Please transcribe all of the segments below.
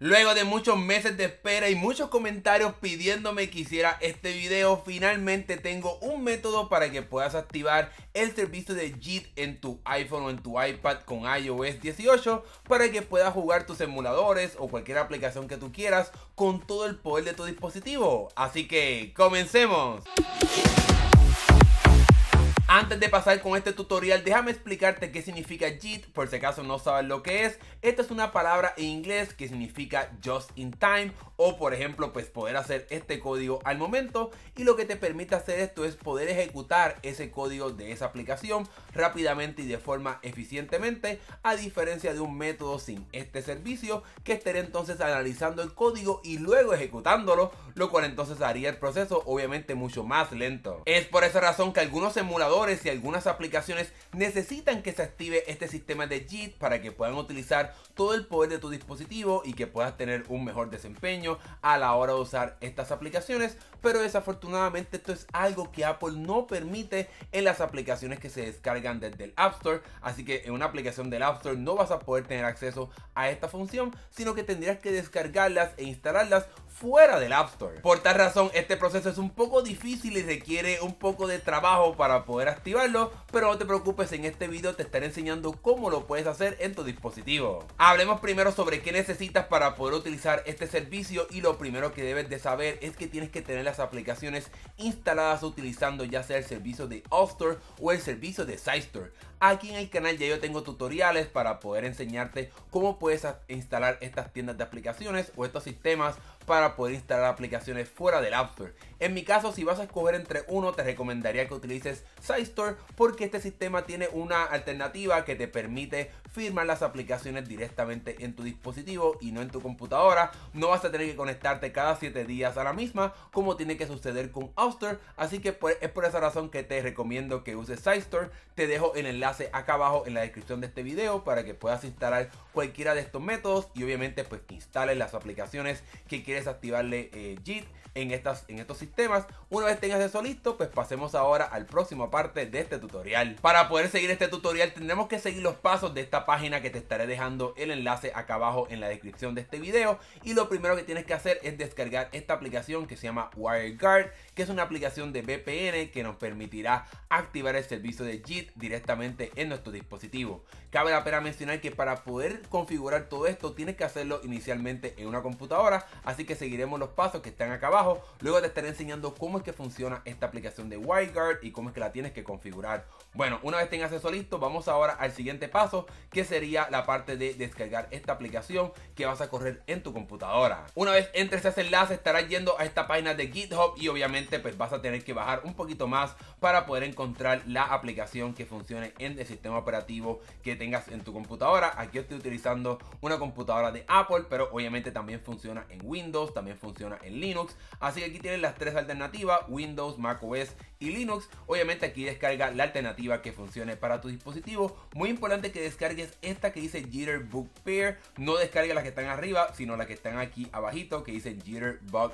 Luego de muchos meses de espera y muchos comentarios pidiéndome que hiciera este video, finalmente tengo un método para que puedas activar el servicio de JIT en tu iPhone o en tu iPad con iOS 18 para que puedas jugar tus emuladores o cualquier aplicación que tú quieras con todo el poder de tu dispositivo. Así que comencemos. Antes de pasar con este tutorial, déjame explicarte qué significa JIT, por si acaso no sabes lo que es. Esta es una palabra en inglés que significa just in time o por ejemplo pues poder hacer este código al momento y lo que te permite hacer esto es poder ejecutar ese código de esa aplicación rápidamente y de forma eficientemente a diferencia de un método sin este servicio que estará entonces analizando el código y luego ejecutándolo, lo cual entonces haría el proceso obviamente mucho más lento. Es por esa razón que algunos emuladores y algunas aplicaciones necesitan que se active este sistema de JIT para que puedan utilizar todo el poder de tu dispositivo y que puedas tener un mejor desempeño a la hora de usar estas aplicaciones, pero desafortunadamente esto es algo que Apple no permite en las aplicaciones que se descargan desde el App Store, así que en una aplicación del App Store no vas a poder tener acceso a esta función, sino que tendrías que descargarlas e instalarlas fuera del App Store. Por tal razón, este proceso es un poco difícil y requiere un poco de trabajo para poder activarlo, pero no te preocupes, en este video te estaré enseñando cómo lo puedes hacer en tu dispositivo. Hablemos primero sobre qué necesitas para poder utilizar este servicio y lo primero que debes de saber es que tienes que tener las aplicaciones instaladas utilizando ya sea el servicio de App Store o el servicio de Side Aquí en el canal ya yo tengo tutoriales para poder enseñarte cómo puedes instalar estas tiendas de aplicaciones o estos sistemas para poder instalar aplicaciones fuera del App Store. En mi caso, si vas a escoger entre uno, te recomendaría que utilices SideStore porque este sistema tiene una alternativa que te permite firmar las aplicaciones directamente en tu dispositivo y no en tu computadora. No vas a tener que conectarte cada 7 días a la misma, como tiene que suceder con App Store. Así que pues, es por esa razón que te recomiendo que uses SideStore. Te dejo en el hace acá abajo en la descripción de este video para que puedas instalar cualquiera de estos métodos y obviamente pues instale las aplicaciones que quieres activarle JIT eh, en, estos sistemas. Una vez tengas eso listo, pues pasemos ahora al próximo parte de este tutorial. Para poder seguir este tutorial tendremos que seguir los pasos de esta página que te estaré dejando el enlace acá abajo en la descripción de este video. Y lo primero que tienes que hacer es descargar esta aplicación que se llama WireGuard, que es una aplicación de VPN que nos permitirá activar el servicio de JIT directamente en nuestro dispositivo. Cabe la pena mencionar que para poder configurar todo esto tienes que hacerlo inicialmente en una computadora, así que seguiremos los pasos que están acá abajo Luego te estaré enseñando cómo es que funciona esta aplicación de WireGuard y cómo es que la tienes que configurar. Bueno, una vez tengas eso listo, vamos ahora al siguiente paso, que sería la parte de descargar esta aplicación que vas a correr en tu computadora. Una vez entres a ese enlace, estarás yendo a esta página de GitHub y obviamente pues vas a tener que bajar un poquito más para poder encontrar la aplicación que funcione en el sistema operativo que tengas en tu computadora. Aquí estoy utilizando una computadora de Apple, pero obviamente también funciona en Windows, también funciona en Linux. Así que aquí tienen las tres alternativas, Windows, macOS y Linux. Obviamente aquí descarga la alternativa que funcione para tu dispositivo. Muy importante que descargues esta que dice Jitterbug Pair. No descarga las que están arriba, sino las que están aquí abajito que dice Jitterbug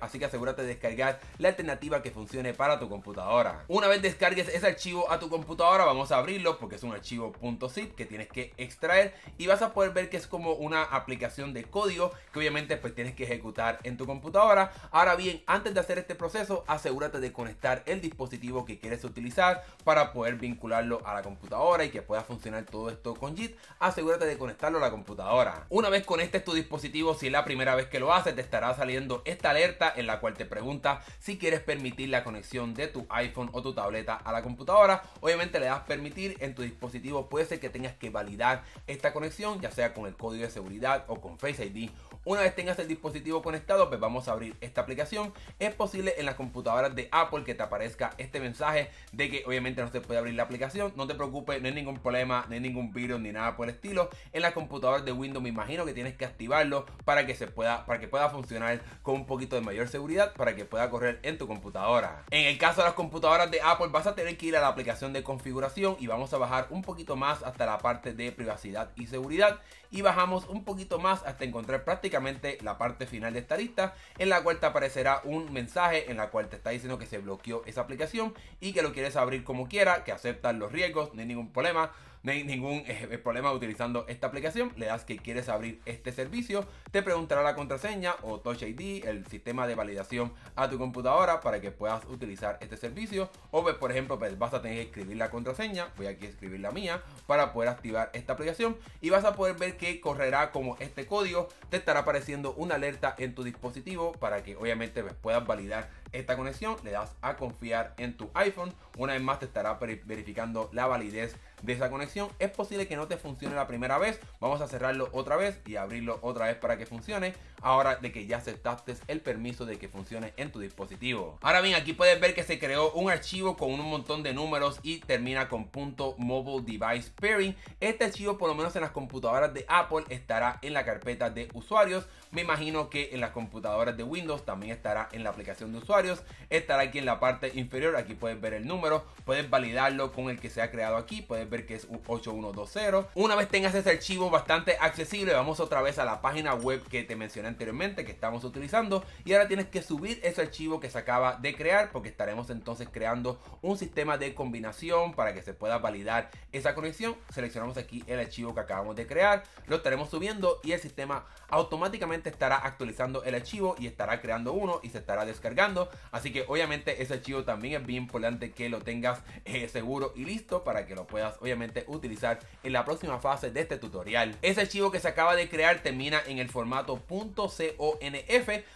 así que asegúrate de descargar la alternativa que funcione para tu computadora. Una vez descargues ese archivo a tu computadora, vamos a abrirlo porque es un archivo .zip que tienes que extraer y vas a poder ver que es como una aplicación de código que obviamente pues tienes que ejecutar en tu computadora. Ahora bien, antes de hacer este proceso, asegúrate de conectar el dispositivo que quieres utilizar para poder vincularlo a la computadora y que pueda funcionar todo esto con JIT. Asegúrate de conectarlo a la computadora. Una vez conectes tu dispositivo, si es la primera vez que lo haces, te estará saliendo esta en la cual te pregunta si quieres permitir la conexión de tu iPhone o tu tableta a la computadora. Obviamente le das permitir en tu dispositivo, puede ser que tengas que validar esta conexión, ya sea con el código de seguridad o con Face ID una vez tengas el dispositivo conectado, pues vamos a abrir esta aplicación. Es posible en las computadoras de Apple que te aparezca este mensaje de que obviamente no se puede abrir la aplicación. No te preocupes, no hay ningún problema, no hay ningún virus ni nada por el estilo. En las computadoras de Windows me imagino que tienes que activarlo para que se pueda, para que pueda funcionar con un poquito de mayor seguridad, para que pueda correr en tu computadora. En el caso de las computadoras de Apple vas a tener que ir a la aplicación de configuración y vamos a bajar un poquito más hasta la parte de privacidad y seguridad y bajamos un poquito más hasta encontrar prácticamente la parte final de esta lista, en la cual te aparecerá un mensaje en la cual te está diciendo que se bloqueó esa aplicación y que lo quieres abrir como quiera, que aceptas los riesgos, no hay ningún problema no hay ningún eh, eh, problema utilizando esta aplicación. Le das que quieres abrir este servicio, te preguntará la contraseña o Touch ID, el sistema de validación a tu computadora para que puedas utilizar este servicio. O pues, por ejemplo, pues, vas a tener que escribir la contraseña, voy aquí a escribir la mía para poder activar esta aplicación y vas a poder ver que correrá como este código, te estará apareciendo una alerta en tu dispositivo para que obviamente pues, puedas validar esta conexión, le das a confiar en tu iPhone. Una vez más te estará verificando la validez de esa conexión. Es posible que no te funcione la primera vez. Vamos a cerrarlo otra vez y abrirlo otra vez para que funcione. Ahora de que ya aceptaste el permiso de que funcione en tu dispositivo. Ahora bien, aquí puedes ver que se creó un archivo con un montón de números y termina con .mobile device pairing. Este archivo por lo menos en las computadoras de Apple estará en la carpeta de usuarios. Me imagino que en las computadoras de Windows también estará en la aplicación de usuario estará aquí en la parte inferior. Aquí puedes ver el número, puedes validarlo con el que se ha creado aquí. Puedes ver que es 8120. Una vez tengas ese archivo bastante accesible, vamos otra vez a la página web que te mencioné anteriormente que estamos utilizando. Y ahora tienes que subir ese archivo que se acaba de crear porque estaremos entonces creando un sistema de combinación para que se pueda validar esa conexión. Seleccionamos aquí el archivo que acabamos de crear, lo estaremos subiendo y el sistema automáticamente estará actualizando el archivo y estará creando uno y se estará descargando Así que obviamente ese archivo también es bien importante que lo tengas eh, seguro y listo para que lo puedas obviamente utilizar en la próxima fase de este tutorial. Ese archivo que se acaba de crear termina en el formato .conf,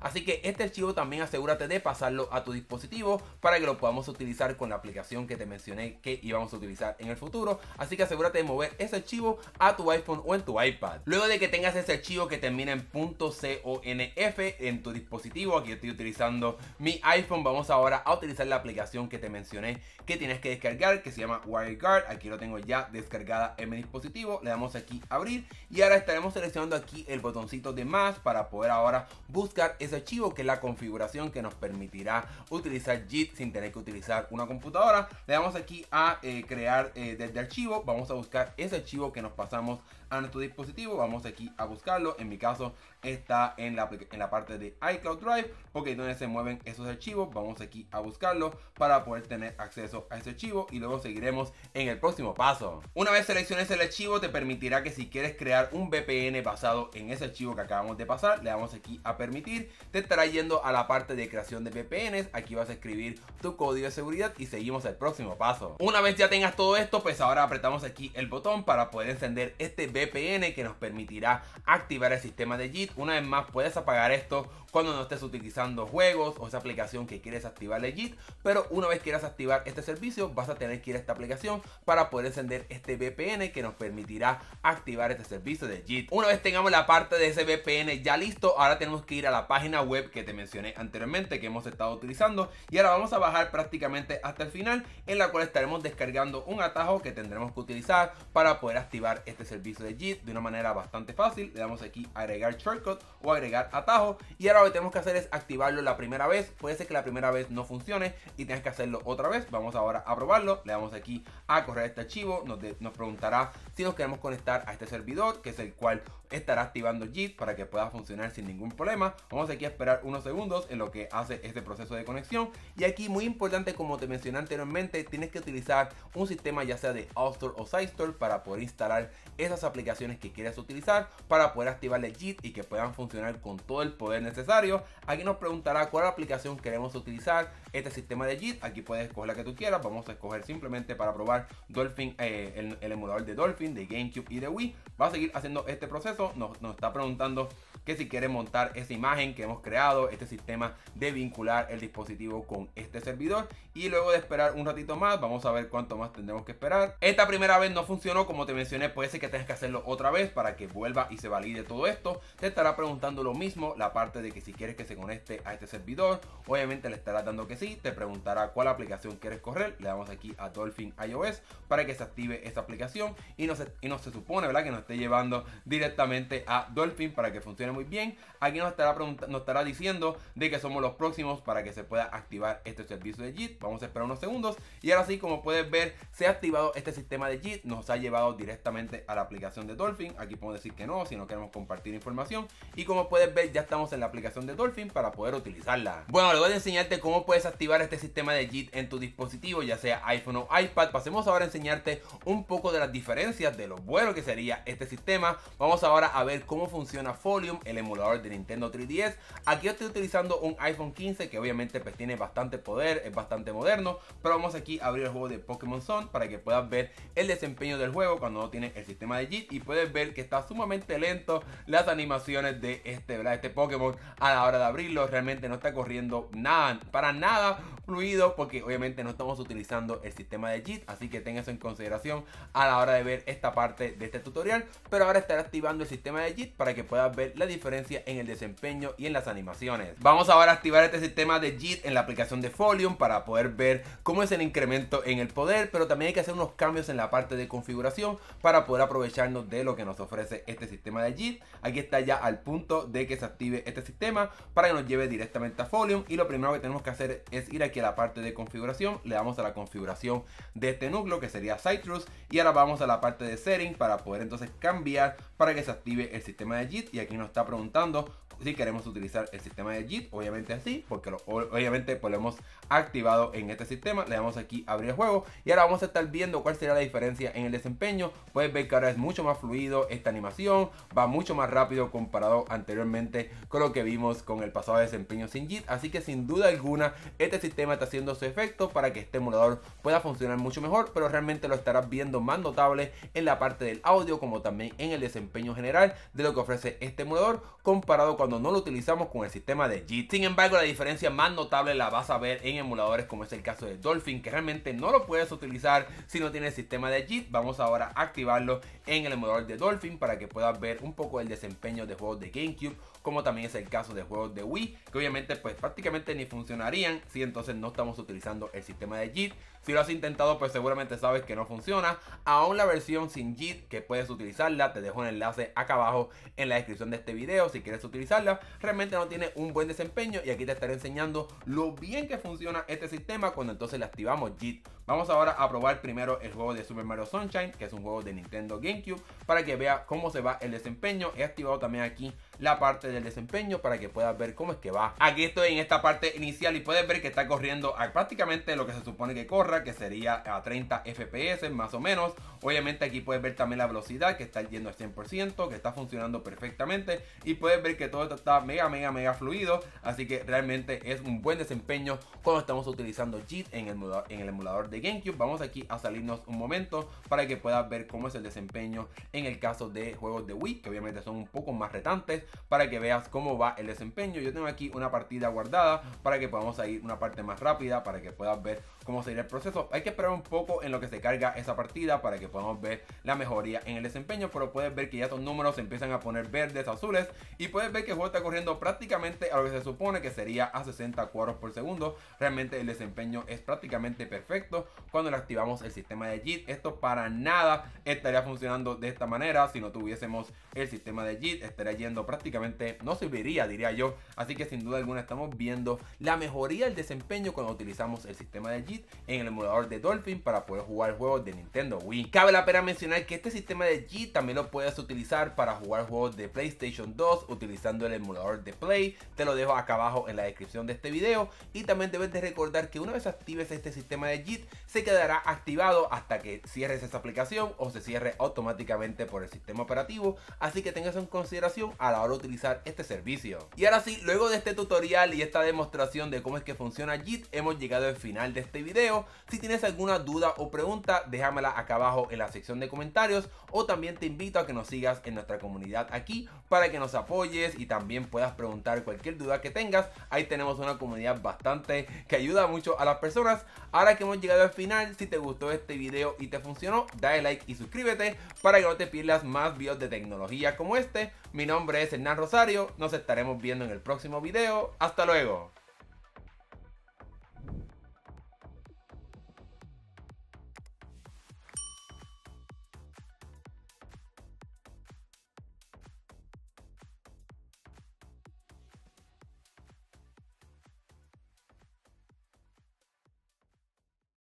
así que este archivo también asegúrate de pasarlo a tu dispositivo para que lo podamos utilizar con la aplicación que te mencioné que íbamos a utilizar en el futuro. Así que asegúrate de mover ese archivo a tu iPhone o en tu iPad. Luego de que tengas ese archivo que termina en .conf en tu dispositivo, aquí estoy utilizando mi iPhone vamos ahora a utilizar la aplicación que te mencioné que tienes que descargar que se llama WireGuard. Aquí lo tengo ya descargada en mi dispositivo. Le damos aquí abrir y ahora estaremos seleccionando aquí el botoncito de más para poder ahora buscar ese archivo que es la configuración que nos permitirá utilizar JIT sin tener que utilizar una computadora. Le damos aquí a eh, crear eh, desde archivo. Vamos a buscar ese archivo que nos pasamos a nuestro dispositivo. Vamos aquí a buscarlo. En mi caso está en la, en la parte de iCloud Drive porque donde se mueven esos archivos. Vamos aquí a buscarlo para poder tener acceso a ese archivo y luego seguiremos en el próximo paso. Una vez selecciones el archivo te permitirá que si quieres crear un VPN basado en ese archivo que acabamos de pasar, le damos aquí a permitir. Te estará yendo a la parte de creación de VPNs. Aquí vas a escribir tu código de seguridad y seguimos el próximo paso. Una vez ya tengas todo esto, pues ahora apretamos aquí el botón para poder encender este VPN que nos permitirá activar el sistema de JIT. Una vez más, puedes apagar esto cuando no estés utilizando juegos o esa aplicación que quieres activar de JIT, pero una vez quieras activar este servicio, vas a tener que ir a esta aplicación para poder encender este VPN que nos permitirá activar este servicio de JIT. Una vez tengamos la parte de ese VPN ya listo, ahora tenemos que ir a la página web que te mencioné anteriormente que hemos estado utilizando y ahora vamos a bajar prácticamente hasta el final en la cual estaremos descargando un atajo que tendremos que utilizar para poder activar este servicio JIT de una manera bastante fácil. Le damos aquí agregar shortcut o agregar atajo. Y ahora lo que tenemos que hacer es activarlo la primera vez. Puede ser que la primera vez no funcione y tengas que hacerlo otra vez. Vamos ahora a probarlo. Le damos aquí a correr este archivo. Nos, nos preguntará si nos queremos conectar a este servidor, que es el cual estará activando JIT para que pueda funcionar sin ningún problema. Vamos aquí a esperar unos segundos en lo que hace este proceso de conexión. Y aquí, muy importante, como te mencioné anteriormente, tienes que utilizar un sistema ya sea de Outstore o store para poder instalar esas aplicaciones aplicaciones que quieras utilizar para poder activarle JIT y que puedan funcionar con todo el poder necesario. Aquí nos preguntará cuál aplicación queremos utilizar este sistema de JIT. Aquí puedes escoger la que tú quieras. Vamos a escoger simplemente para probar Dolphin, eh, el, emulador de Dolphin, de GameCube y de Wii. Va a seguir haciendo este proceso. Nos, está preguntando que si quiere montar esa imagen que hemos creado, este sistema de vincular el dispositivo con este servidor. Y luego de esperar un ratito más, vamos a ver cuánto más tendremos que esperar. Esta primera vez no funcionó, como te mencioné, puede ser que tengas que hacer otra vez para que vuelva y se valide todo esto. Te estará preguntando lo mismo, la parte de que si quieres que se conecte a este servidor, obviamente le estará dando que sí, te preguntará cuál aplicación quieres correr, le damos aquí a Dolphin iOS para que se active esa aplicación y no se, y no se supone ¿verdad? que nos esté llevando directamente a Dolphin para que funcione muy bien. Aquí nos estará, nos estará diciendo de que somos los próximos para que se pueda activar este servicio de JIT. Vamos a esperar unos segundos y ahora sí, como puedes ver, se ha activado este sistema de JIT, nos ha llevado directamente a la aplicación de Dolphin. Aquí podemos decir que no, si no queremos compartir información. Y como puedes ver, ya estamos en la aplicación de Dolphin para poder utilizarla. Bueno, luego a enseñarte cómo puedes activar este sistema de JIT en tu dispositivo, ya sea iPhone o iPad, pasemos ahora a enseñarte un poco de las diferencias de lo bueno que sería este sistema. Vamos ahora a ver cómo funciona Folium, el emulador de Nintendo 3DS. Aquí estoy utilizando un iPhone 15 que obviamente pues, tiene bastante poder, es bastante moderno, pero vamos aquí a abrir el juego de Pokémon Sun para que puedas ver el desempeño del juego cuando no tienes el sistema de JIT y puedes ver que está sumamente lento las animaciones de este, ¿verdad? este Pokémon a la hora de abrirlo. Realmente no está corriendo nada, para nada fluido porque obviamente no estamos utilizando el sistema de JIT, así que ten eso en consideración a la hora de ver esta parte de este tutorial, pero ahora estaré activando el sistema de JIT para que puedas ver la diferencia en el desempeño y en las animaciones. Vamos ahora a activar este sistema de JIT en la aplicación de Folium para poder ver cómo es el incremento en el poder, pero también hay que hacer unos cambios en la parte de configuración para poder aprovecharnos de lo que nos ofrece este sistema de JIT. Aquí está ya al punto de que se active este sistema para que nos lleve directamente a Folium y lo primero que tenemos que hacer es ir aquí la parte de configuración, le damos a la configuración de este núcleo que sería Citrus y ahora vamos a la parte de setting para poder entonces cambiar para que se active el sistema de JIT y aquí nos está preguntando si queremos utilizar el sistema de JIT, obviamente así, porque obviamente pues, lo hemos activado en este sistema, le damos aquí abrir el juego y ahora vamos a estar viendo cuál será la diferencia en el desempeño, puedes ver que ahora es mucho más fluido esta animación, va mucho más rápido comparado anteriormente con lo que vimos con el pasado desempeño sin JIT, así que sin duda alguna este sistema está haciendo su efecto para que este emulador pueda funcionar mucho mejor, pero realmente lo estarás viendo más notable en la parte del audio como también en el desempeño general de lo que ofrece este emulador comparado con cuando no lo utilizamos con el sistema de JIT. Sin embargo, la diferencia más notable la vas a ver en emuladores como es el caso de Dolphin, que realmente no lo puedes utilizar si no tienes el sistema de JIT. Vamos ahora a activarlo en el emulador de Dolphin para que puedas ver un poco el desempeño de juegos de GameCube, como también es el caso de juegos de Wii, que obviamente pues prácticamente ni funcionarían si entonces no estamos utilizando el sistema de JIT. Si lo has intentado, pues seguramente sabes que no funciona. Aún la versión sin JIT que puedes utilizarla, te dejo un enlace acá abajo en la descripción de este video si quieres utilizarla. Realmente no tiene un buen desempeño y aquí te estaré enseñando lo bien que funciona este sistema cuando entonces le activamos JIT Vamos ahora a probar primero el juego de Super Mario Sunshine, que es un juego de Nintendo GameCube, para que vea cómo se va el desempeño. He activado también aquí la parte del desempeño para que puedas ver cómo es que va. Aquí estoy en esta parte inicial y puedes ver que está corriendo prácticamente lo que se supone que corra, que sería a 30 FPS más o menos. Obviamente aquí puedes ver también la velocidad que está yendo al 100%, que está funcionando perfectamente y puedes ver que todo esto está mega, mega, mega fluido. Así que realmente es un buen desempeño cuando estamos utilizando JIT en el, en el emulador de GameCube. Vamos aquí a salirnos un momento para que puedas ver cómo es el desempeño en el caso de juegos de Wii, que obviamente son un poco más retantes, para que veas cómo va el desempeño. Yo tengo aquí una partida guardada para que podamos salir una parte más rápida, para que puedas ver cómo sería el proceso. Hay que esperar un poco en lo que se carga esa partida para que podamos ver la mejoría en el desempeño, pero puedes ver que ya esos números se empiezan a poner verdes, azules, y puedes ver que el juego está corriendo prácticamente a lo que se supone que sería a 60 cuadros por segundo. Realmente el desempeño es prácticamente perfecto cuando le activamos el sistema de JIT. Esto para nada estaría funcionando de esta manera. Si no tuviésemos el sistema de JIT, estaría yendo prácticamente, no serviría, diría yo. Así que sin duda alguna estamos viendo la mejoría del desempeño cuando utilizamos el sistema de JIT en el emulador de Dolphin para poder jugar juegos de Nintendo Wii. Cabe la pena mencionar que este sistema de JIT también lo puedes utilizar para jugar juegos de PlayStation 2 utilizando el emulador de Play. Te lo dejo acá abajo en la descripción de este video. Y también debes de recordar que una vez actives este sistema de JIT, se quedará activado hasta que cierres esa aplicación o se cierre automáticamente por el sistema operativo, así que tengas en consideración a la hora de utilizar este servicio. Y ahora sí, luego de este tutorial y esta demostración de cómo es que funciona JIT, hemos llegado al final de este video. Si tienes alguna duda o pregunta, déjamela acá abajo en la sección de comentarios o también te invito a que nos sigas en nuestra comunidad aquí para que nos apoyes y también puedas preguntar cualquier duda que tengas. Ahí tenemos una comunidad bastante que ayuda mucho a las personas. Ahora que hemos llegado final. Si te gustó este video y te funcionó, dale like y suscríbete para que no te pierdas más videos de tecnología como este. Mi nombre es Hernán Rosario, nos estaremos viendo en el próximo video. ¡Hasta luego!